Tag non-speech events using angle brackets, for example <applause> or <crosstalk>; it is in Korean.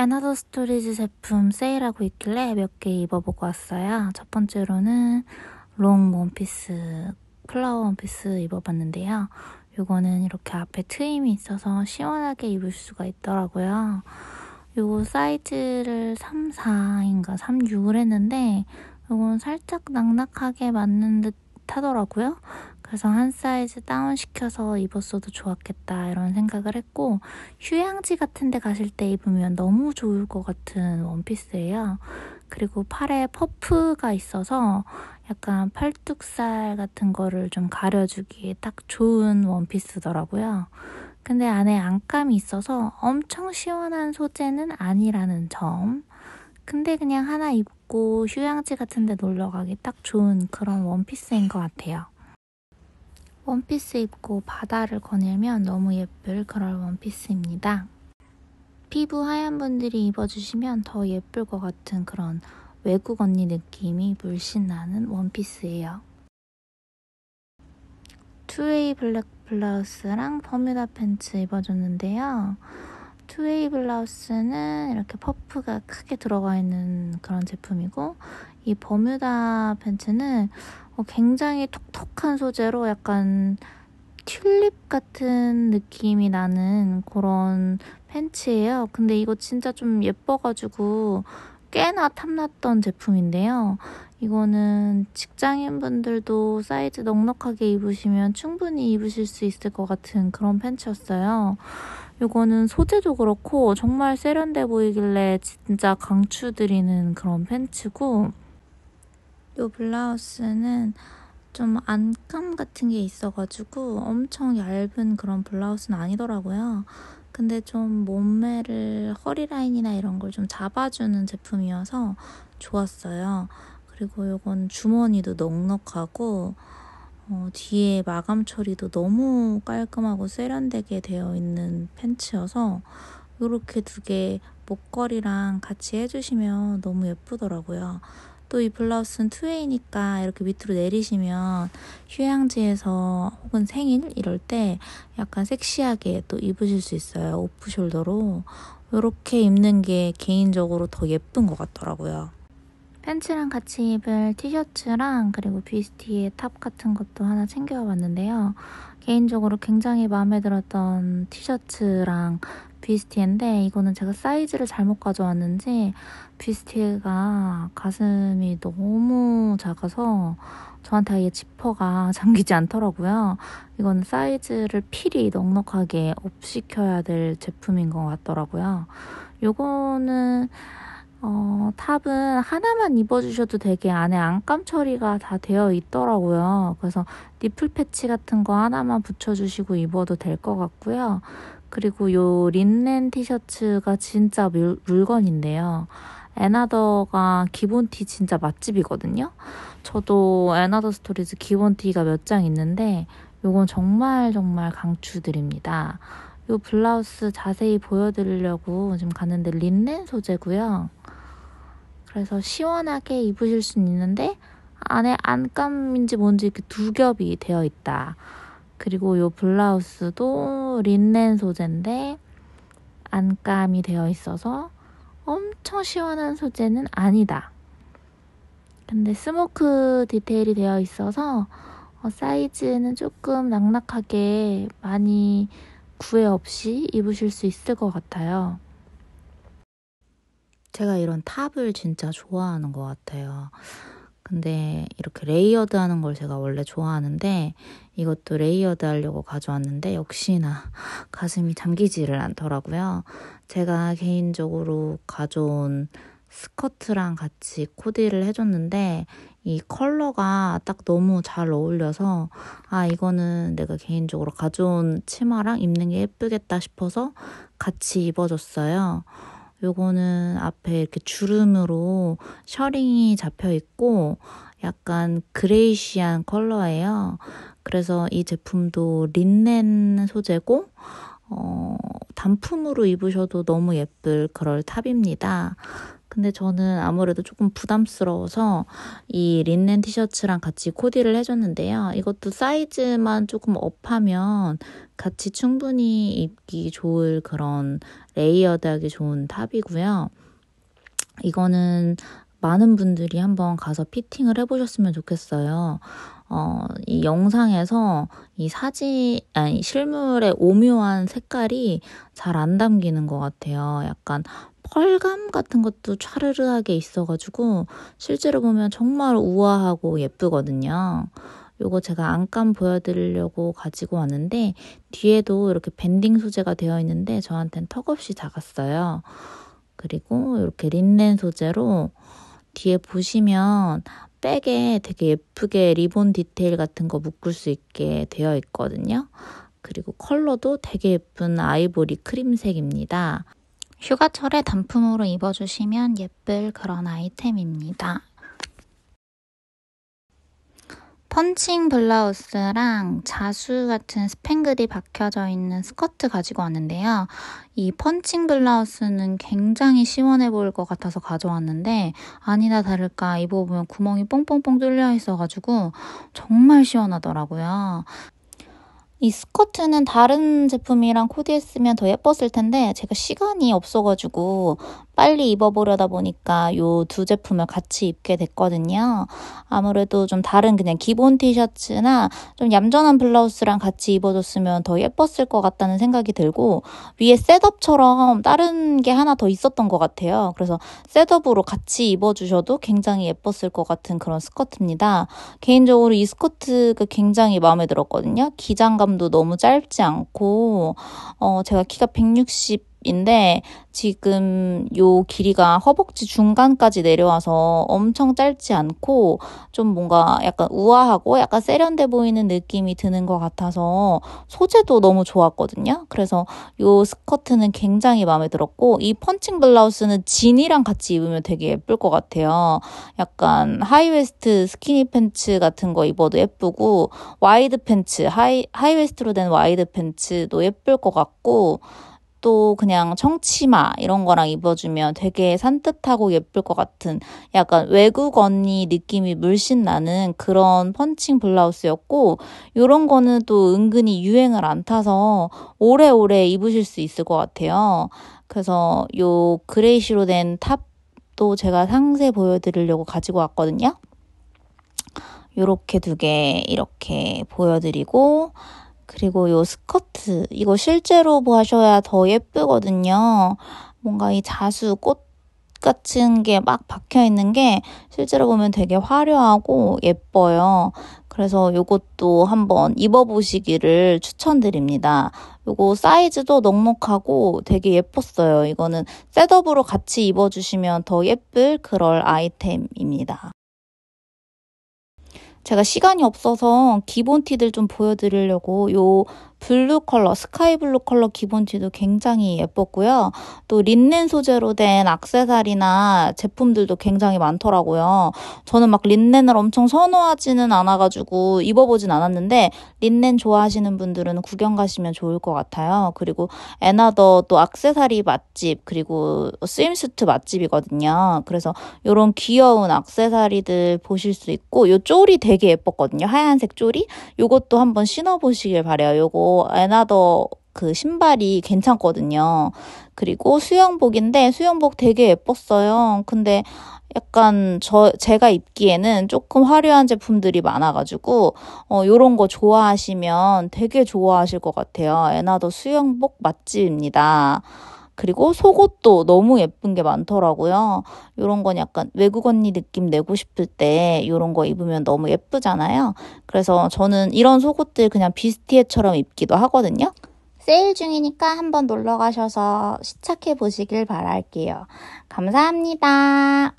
에나더 스토리즈 제품 세일하고 있길래 몇 개 입어보고 왔어요. 첫 번째로는 롱 원피스, 플라워 원피스 입어봤는데요. 이거는 이렇게 앞에 트임이 있어서 시원하게 입을 수가 있더라고요. 이거 사이즈를 34인가 36을 했는데 이건 살짝 낙낙하게 맞는 듯 하더라고요. 그래서 한 사이즈 다운시켜서 입었어도 좋았겠다 이런 생각을 했고 휴양지 같은 데 가실 때 입으면 너무 좋을 것 같은 원피스예요. 그리고 팔에 퍼프가 있어서 약간 팔뚝살 같은 거를 좀 가려주기에 딱 좋은 원피스더라고요. 근데 안에 안감이 있어서 엄청 시원한 소재는 아니라는 점. 근데 그냥 하나 입고 휴양지 같은 데 놀러 가기 딱 좋은 그런 원피스인 것 같아요. 원피스 입고 바다를 거닐면 너무 예쁠 그럴 원피스입니다. 피부 하얀 분들이 입어주시면 더 예쁠 것 같은 그런 외국 언니 느낌이 물씬 나는 원피스예요. 투웨이 블랙 블라우스랑 버뮤다 팬츠 입어줬는데요. 투웨이 블라우스는 이렇게 퍼프가 크게 들어가 있는 그런 제품이고 이 버뮤다 팬츠는 어, 굉장히 톡톡한 소재로 약간 튤립 같은 느낌이 나는 그런 팬츠예요. 근데 이거 진짜 좀 예뻐가지고 꽤나 탐났던 제품인데요. 이거는 직장인분들도 사이즈 넉넉하게 입으시면 충분히 입으실 수 있을 것 같은 그런 팬츠였어요. 이거는 소재도 그렇고 정말 세련돼 보이길래 진짜 강추드리는 그런 팬츠고 이 블라우스는 좀 안감 같은 게 있어가지고 엄청 얇은 그런 블라우스는 아니더라고요. 근데 좀 몸매를 허리 라인이나 이런 걸 좀 잡아주는 제품이어서 좋았어요. 그리고 이건 주머니도 넉넉하고 어, 뒤에 마감 처리도 너무 깔끔하고 세련되게 되어 있는 팬츠여서 이렇게 두 개 목걸이랑 같이 해주시면 너무 예쁘더라고요. 또이 블라우스는 투웨이니까 이렇게 밑으로 내리시면 휴양지에서 혹은 생일 이럴 때 약간 섹시하게 또 입으실 수 있어요. 오프숄더로. 이렇게 입는 게 개인적으로 더 예쁜 것 같더라고요. 팬츠랑 같이 입을 티셔츠랑 그리고 비스티의 탑 같은 것도 하나 챙겨봤는데요 개인적으로 굉장히 마음에 들었던 티셔츠랑 뷰스티인데 이거는 제가 사이즈를 잘못 가져왔는지 뷰스티가 가슴이 너무 작아서 저한테 아예 지퍼가 <laughs> 잠기지 않더라고요. 이건 사이즈를 필히 넉넉하게 업 시켜야 될 제품인 것 같더라고요. 요거는 어, 탑은 하나만 입어주셔도 되게 안에 안감 처리가 다 되어 있더라고요. 그래서 니플 패치 같은 거 하나만 붙여주시고 입어도 될 것 같고요. 그리고 요 린넨 티셔츠가 진짜 물, 물건인데요. 애나더가 기본티 진짜 맛집이거든요. 저도 애나더 스토리즈 기본티가 몇 장 있는데 요건 정말 정말 강추드립니다. 요 블라우스 자세히 보여드리려고 지금 갔는데 린넨 소재고요. 그래서 시원하게 입으실 수는 있는데 안에 안감인지 뭔지 이렇게 두 겹이 되어 있다. 그리고 요 블라우스도 린넨 소재인데 안감이 되어 있어서 엄청 시원한 소재는 아니다. 근데 스모크 디테일이 되어 있어서 어, 사이즈는 조금 낙낙하게 많이 구애 없이 입으실 수 있을 것 같아요. 제가 이런 탑을 진짜 좋아하는 것 같아요. 근데 이렇게 레이어드 하는 걸 제가 원래 좋아하는데 이것도 레이어드 하려고 가져왔는데 역시나 가슴이 잠기지를 않더라고요. 제가 개인적으로 가져온 스커트랑 같이 코디를 해줬는데 이 컬러가 딱 너무 잘 어울려서 아 이거는 내가 개인적으로 가져온 치마랑 입는 게 예쁘겠다 싶어서 같이 입어줬어요. 요거는 앞에 이렇게 주름으로 셔링이 잡혀 있고 약간 그레이시한 컬러예요. 그래서 이 제품도 린넨 소재고 어, 단품으로 입으셔도 너무 예쁠 그럴 탑입니다. 근데 저는 아무래도 조금 부담스러워서 이 린넨 티셔츠랑 같이 코디를 해줬는데요. 이것도 사이즈만 조금 업하면 같이 충분히 입기 좋을 그런 레이어드하기 좋은 탑이고요. 이거는 많은 분들이 한번 가서 피팅을 해보셨으면 좋겠어요. 어, 이 영상에서 이 사진, 아니, 실물의 오묘한 색깔이 잘 안 담기는 것 같아요. 약간 펄감 같은 것도 차르르하게 있어가지고 실제로 보면 정말 우아하고 예쁘거든요. 요거 제가 안감 보여드리려고 가지고 왔는데 뒤에도 이렇게 밴딩 소재가 되어 있는데 저한텐 턱없이 작았어요. 그리고 이렇게 린넨 소재로 뒤에 보시면 백에 되게 예쁘게 리본 디테일 같은 거 묶을 수 있게 되어 있거든요. 그리고 컬러도 되게 예쁜 아이보리 크림색입니다. 휴가철에 단품으로 입어주시면 예쁠 그런 아이템입니다. 펀칭 블라우스랑 자수 같은 스팽글이 박혀져 있는 스커트 가지고 왔는데요. 이 펀칭 블라우스는 굉장히 시원해 보일 것 같아서 가져왔는데 아니나 다를까 입어보면 구멍이 뽕뽕뽕 뚫려 있어가지고 정말 시원하더라고요. 이 스커트는 다른 제품이랑 코디했으면 더 예뻤을 텐데 제가 시간이 없어가지고 빨리 입어보려다 보니까 요 두 제품을 같이 입게 됐거든요. 아무래도 좀 다른 그냥 기본 티셔츠나 좀 얌전한 블라우스랑 같이 입어줬으면 더 예뻤을 것 같다는 생각이 들고 위에 셋업처럼 다른 게 하나 더 있었던 것 같아요. 그래서 셋업으로 같이 입어주셔도 굉장히 예뻤을 것 같은 그런 스커트입니다. 개인적으로 이 스커트가 굉장히 마음에 들었거든요. 기장감도 너무 짧지 않고 어, 제가 키가 160 인데 지금 요 길이가 허벅지 중간까지 내려와서 엄청 짧지 않고 좀 뭔가 약간 우아하고 약간 세련돼 보이는 느낌이 드는 것 같아서 소재도 너무 좋았거든요. 그래서 요 스커트는 굉장히 마음에 들었고 이 펀칭 블라우스는 진이랑 같이 입으면 되게 예쁠 것 같아요. 약간 하이웨스트 스키니 팬츠 같은 거 입어도 예쁘고 와이드 팬츠 하이 하이웨스트로 된 와이드 팬츠도 예쁠 것 같고 또 그냥 청치마 이런 거랑 입어주면 되게 산뜻하고 예쁠 것 같은 약간 외국 언니 느낌이 물씬 나는 그런 펀칭 블라우스였고 이런 거는 또 은근히 유행을 안 타서 오래오래 입으실 수 있을 것 같아요. 그래서 요 그레이시로 된 탑도 제가 상세 보여드리려고 가지고 왔거든요. 요렇게 두 개 이렇게 보여드리고 그리고 요 스커트 이거 실제로 보셔야 더 예쁘거든요. 뭔가 이 자수 꽃 같은 게 막 박혀 있는 게 실제로 보면 되게 화려하고 예뻐요. 그래서 요것도 한번 입어보시기를 추천드립니다. 요거 사이즈도 넉넉하고 되게 예뻤어요. 이거는 셋업으로 같이 입어주시면 더 예쁠 그럴 아이템입니다. 제가 시간이 없어서 기본티들 좀 보여드리려고 요 블루 컬러, 스카이 블루 컬러 기본티도 굉장히 예뻤고요. 또 린넨 소재로 된 악세사리나 제품들도 굉장히 많더라고요. 저는 막 린넨을 엄청 선호하지는 않아가지고 입어보진 않았는데 린넨 좋아하시는 분들은 구경 가시면 좋을 것 같아요. 그리고 에나더 또 악세사리 맛집 그리고 스임스트 맛집이거든요. 그래서 이런 귀여운 악세사리들 보실 수 있고 요 쪼리 되게 예뻤거든요. 하얀색 쪼리. 요것도 한번 신어보시길 바래요. 요거 또 에나더 그 신발이 괜찮거든요. 그리고 수영복인데 수영복 되게 예뻤어요. 근데 약간 저 제가 입기에는 조금 화려한 제품들이 많아가지고 어 요런 거 좋아하시면 되게 좋아하실 것 같아요. 에나더 수영복 맛집입니다. 그리고 속옷도 너무 예쁜 게 많더라고요. 이런 건 약간 외국 언니 느낌 내고 싶을 때 이런 거 입으면 너무 예쁘잖아요. 그래서 저는 이런 속옷들 그냥 비스티에처럼 입기도 하거든요. 세일 중이니까 한번 놀러 가셔서 시착해 보시길 바랄게요. 감사합니다.